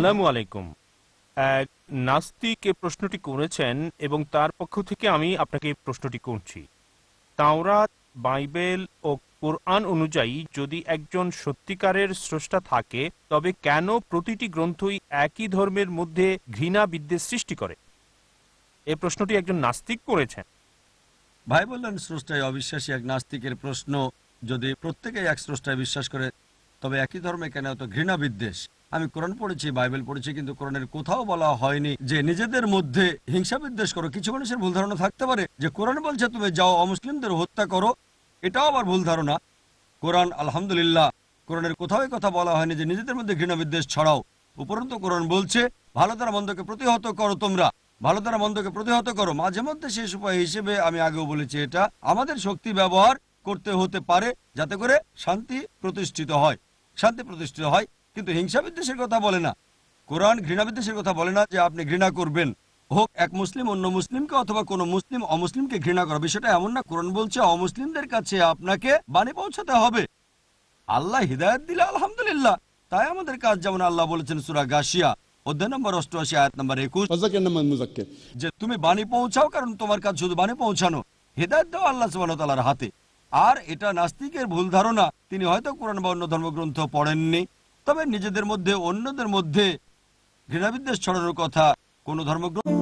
আসসালামু আলাইকুম এক নাস্তিক এ প্রশ্নটি করেছেন এবং তার পক্ষ থেকে আমি আপনাকে প্রশ্নটি করছি তাওরাত বাইবেল ও কোরআন অনুযায়ী যদি একজন সত্যিকারের স্রষ্টা থাকে তবে কেন প্রতিটি গ্রন্থই একই ধর্মের মধ্যে ঘৃণা বিদ্বেষ সৃষ্টি করে এ প্রশ্নটি একজন নাস্তিক করেছেন ভাই বললেন স্রষ্টায় অবিশ্বাসী এক নাস্তিকের প্রশ্ন যদি প্রত্যেকে এক স্রষ্টায় বিশ্বাস করে তবে একই ধর্মে কেন এত ঘৃণা বিদ্বেষ আমি কোরআন পড়েছি বাইবেল পড়েছি কিন্তু কোরআনের কোথাও বলা হয়নি যে নিজেদের মধ্যে হিংসা বিদ্বেষ করো কিছু মানুষের ভুল ধারণা থাকতে পারে যে কোরআন বলছে তুমি যাও অমুসলিমদের হত্যা করো এটাও আবার ভুল ধারণা কোরআন আলহামদুলিল্লাহ কোরআনের কোথাও কথা বলা হয়নি যে নিজেদের মধ্যে ঘৃণা বিদ্বেষ ছড়াও উপরন্ত কোরআন বলছে ভালো তারা মন্দকে প্রতিহত করো তোমরা ভালো তারা মন্দকে প্রতিহত করো মাঝে মধ্যে শেষ উপায় হিসেবে আমি আগেও বলেছি এটা আমাদের শক্তি ব্যবহার করতে হতে পারে যাতে করে শান্তি প্রতিষ্ঠিত হয় শান্তি প্রতিষ্ঠিত হয় কিন্তু হিংসা বিদ্বেষের কথা বলে না কোরআন ঘৃণা বিদ্বেষের কথা বলে না যে আপনি ঘৃণা করবেন হোক এক মুসলিম অন্য মুসলিমকে অথবা কোন মুসলিম অমুসলিমকে ঘৃণা করা বিষয়টা এমন না কোরআন বলছে অমুসলিমদের কাছে আপনাকে বাণী পৌঁছাতে হবে আল্লাহ হৃদায়ত দিলে আলহামদুলিল্লাহ তাই আমাদের কাজ যেমন আল্লাহ বলেছেন সুরা গাশিয়া অধ্যায় নম্বর অষ্টআশি আয়াত নম্বর একুশ যে তুমি বাণী পৌঁছাও কারণ তোমার কাজ শুধু বাণী পৌঁছানো হৃদায়ত দেওয়া আল্লাহ সুবাহতালার হাতে আর এটা নাস্তিকের ভুল ধারণা তিনি হয়তো কোরআন বা অন্য ধর্মগ্রন্থ পড়েননি তবে নিজেদের মধ্যে অন্যদের মধ্যে ঘৃণাবিদ্বেষ ছড়ানোর কথা কোনো ধর্মগ্রন্থ